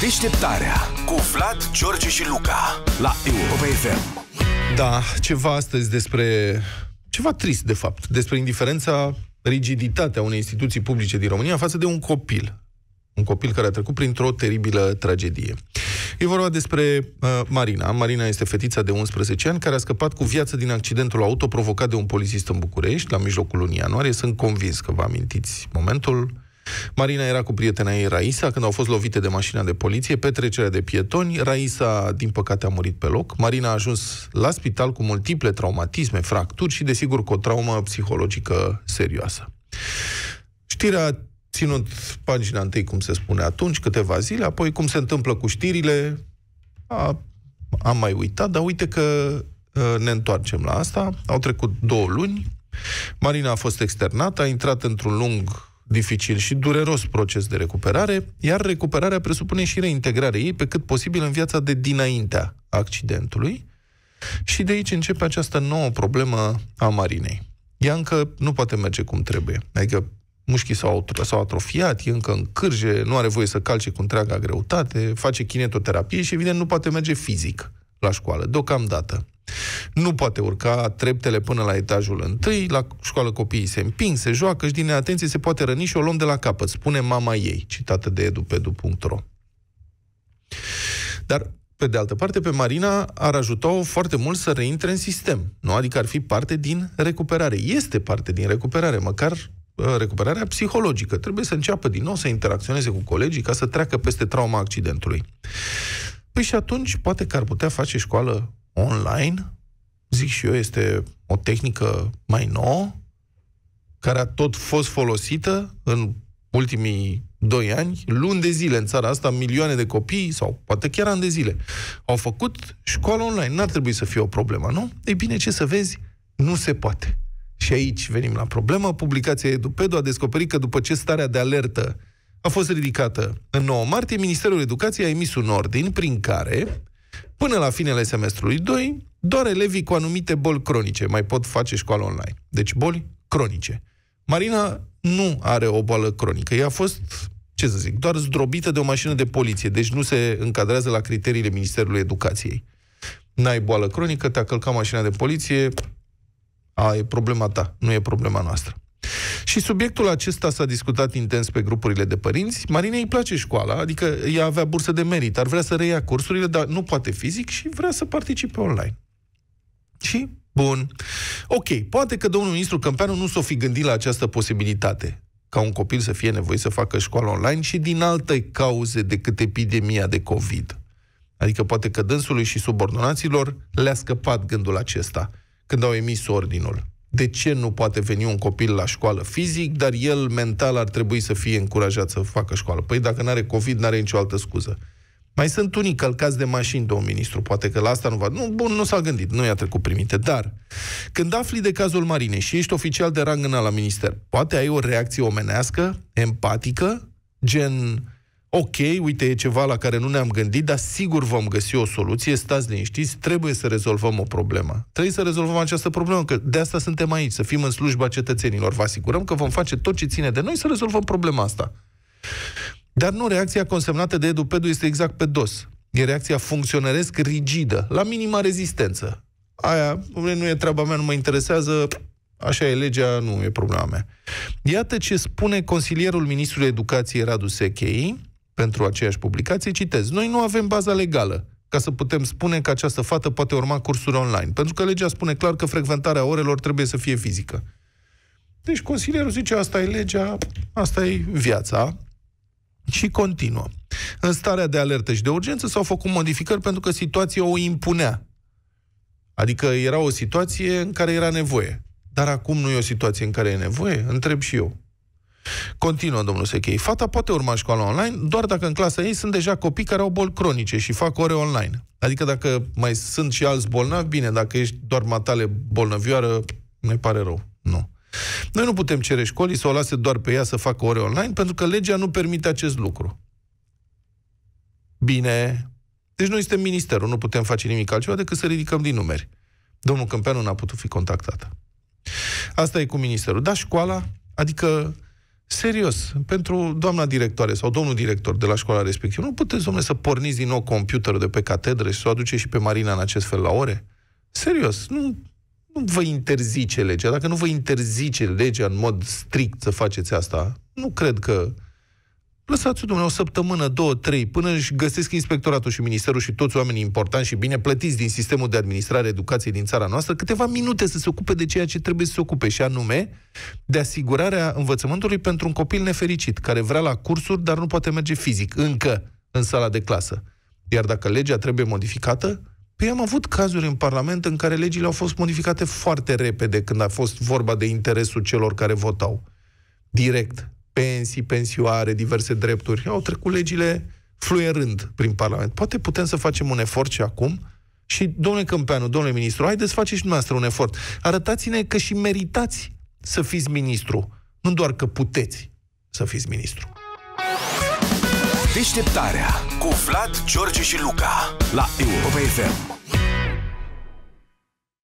Deșteptarea cu Vlad, George și Luca la Europa FM. Da, ceva astăzi despre ceva trist de fapt, despre indiferența, rigiditatea unei instituții publice din România față de un copil. Un copil care a trecut printr-o teribilă tragedie. E vorba despre uh, Marina. Marina este fetița de 11 ani care a scăpat cu viață din accidentul auto provocat de un polițist în București la mijlocul lunii ianuarie. Sunt convins că vă amintiți momentul Marina era cu prietena ei Raisa când au fost lovite de mașina de poliție pe trecerea de pietoni. Raisa, din păcate, a murit pe loc. Marina a ajuns la spital cu multiple traumatisme, fracturi și, desigur, cu o traumă psihologică serioasă. Știrea ținut pagina întâi, cum se spune atunci, câteva zile, apoi cum se întâmplă cu știrile, a, am mai uitat, dar uite că ă, ne întoarcem la asta. Au trecut două luni, Marina a fost externată, a intrat într-un lung dificil și dureros proces de recuperare, iar recuperarea presupune și reintegrarea ei pe cât posibil în viața de dinaintea accidentului. Și de aici începe această nouă problemă a marinei. Ea încă nu poate merge cum trebuie. Adică mușchii s-au, s-au atrofiat, e încă în cârje, nu are voie să calce cu întreaga greutate, face kinetoterapie și, evident, nu poate merge fizic la școală, deocamdată nu poate urca treptele până la etajul întâi, la școală copiii se împing, se joacă și din neatenție se poate răni și o luăm de la capăt, spune mama ei, citată de edupedu.ro. Dar pe de altă parte, pe Marina ar ajuta-o foarte mult să reintre în sistem, nu? Adică ar fi parte din recuperare. Este parte din recuperare, măcar uh, recuperarea psihologică. Trebuie să înceapă din nou să interacționeze cu colegii ca să treacă peste trauma accidentului. Păi și atunci, poate că ar putea face școală online, zic și eu, este o tehnică mai nouă, care a tot fost folosită în ultimii doi ani, luni de zile în țara asta, milioane de copii, sau poate chiar ani de zile, au făcut școală online. N-ar trebui să fie o problemă, nu? Ei bine, ce să vezi? Nu se poate. Și aici venim la problemă. Publicația Edupedu a descoperit că după ce starea de alertă a fost ridicată în 9 martie, Ministerul Educației a emis un ordin prin care Până la finele semestrului 2, doar elevii cu anumite boli cronice mai pot face școală online. Deci boli cronice. Marina nu are o boală cronică. Ea a fost, ce să zic, doar zdrobită de o mașină de poliție, deci nu se încadrează la criteriile Ministerului Educației. N-ai boală cronică, te-a călcat mașina de poliție, a, e problema ta, nu e problema noastră. Și subiectul acesta s-a discutat intens pe grupurile de părinți. Marina îi place școala, adică ea avea bursă de merit, ar vrea să reia cursurile, dar nu poate fizic și vrea să participe online. Și Bun. Ok, poate că domnul ministru Câmpeanu nu s-o fi gândit la această posibilitate ca un copil să fie nevoit să facă școală online și din alte cauze decât epidemia de COVID. Adică poate că dânsului și subordonaților le-a scăpat gândul acesta când au emis ordinul de ce nu poate veni un copil la școală fizic, dar el mental ar trebui să fie încurajat să facă școală. Păi dacă nu are COVID, nu are nicio altă scuză. Mai sunt unii călcați de mașini, domn ministru, poate că la asta nu va... Nu, bun, nu s-a gândit, nu i-a trecut primite, dar când afli de cazul Marinei și ești oficial de rang în la minister, poate ai o reacție omenească, empatică, gen ok, uite, e ceva la care nu ne-am gândit, dar sigur vom găsi o soluție, stați liniștiți, trebuie să rezolvăm o problemă. Trebuie să rezolvăm această problemă, că de asta suntem aici, să fim în slujba cetățenilor. Vă asigurăm că vom face tot ce ține de noi să rezolvăm problema asta. Dar nu, reacția consemnată de EduPedu este exact pe dos. E reacția funcționăresc rigidă, la minima rezistență. Aia, nu e treaba mea, nu mă interesează, Așa e legea, nu e problema mea. Iată ce spune consilierul ministrului educației Radu Sechei pentru aceeași publicație, citez, noi nu avem baza legală ca să putem spune că această fată poate urma cursuri online, pentru că legea spune clar că frecventarea orelor trebuie să fie fizică. Deci consilierul zice, asta e legea, asta e viața, și continuă. În starea de alertă și de urgență s-au făcut modificări pentru că situația o impunea. Adică era o situație în care era nevoie. Dar acum nu e o situație în care e nevoie? Întreb și eu. Continuă domnul Sechei. Fata poate urma școala online doar dacă în clasa ei sunt deja copii care au boli cronice și fac ore online. Adică dacă mai sunt și alți bolnavi, bine, dacă ești doar matale bolnăvioară, ne pare rău. Nu. Noi nu putem cere școlii să o lase doar pe ea să facă ore online, pentru că legea nu permite acest lucru. Bine. Deci noi suntem ministerul, nu putem face nimic altceva decât să ridicăm din numeri. Domnul Câmpeanu n-a putut fi contactat. Asta e cu ministerul. Da, școala, adică serios, pentru doamna directoare sau domnul director de la școala respectivă, nu puteți, domnule, să porniți din nou computerul de pe catedră și să o aduce și pe Marina în acest fel la ore? Serios, nu, nu vă interzice legea. Dacă nu vă interzice legea în mod strict să faceți asta, nu cred că Lăsați-o, dumne, o săptămână, două, trei, până își găsesc inspectoratul și ministerul și toți oamenii importanți și bine plătiți din sistemul de administrare educației din țara noastră, câteva minute să se ocupe de ceea ce trebuie să se ocupe, și anume de asigurarea învățământului pentru un copil nefericit, care vrea la cursuri, dar nu poate merge fizic, încă, în sala de clasă. Iar dacă legea trebuie modificată, Păi am avut cazuri în Parlament în care legile au fost modificate foarte repede când a fost vorba de interesul celor care votau. Direct pensii, pensioare, diverse drepturi. Au trecut legile fluierând prin Parlament. Poate putem să facem un efort și acum și, domnule Câmpeanu, domnule ministru, haideți faceți și dumneavoastră un efort. Arătați-ne că și meritați să fiți ministru, nu doar că puteți să fiți ministru. Deșteptarea cu Vlad, George și Luca la Europa FM.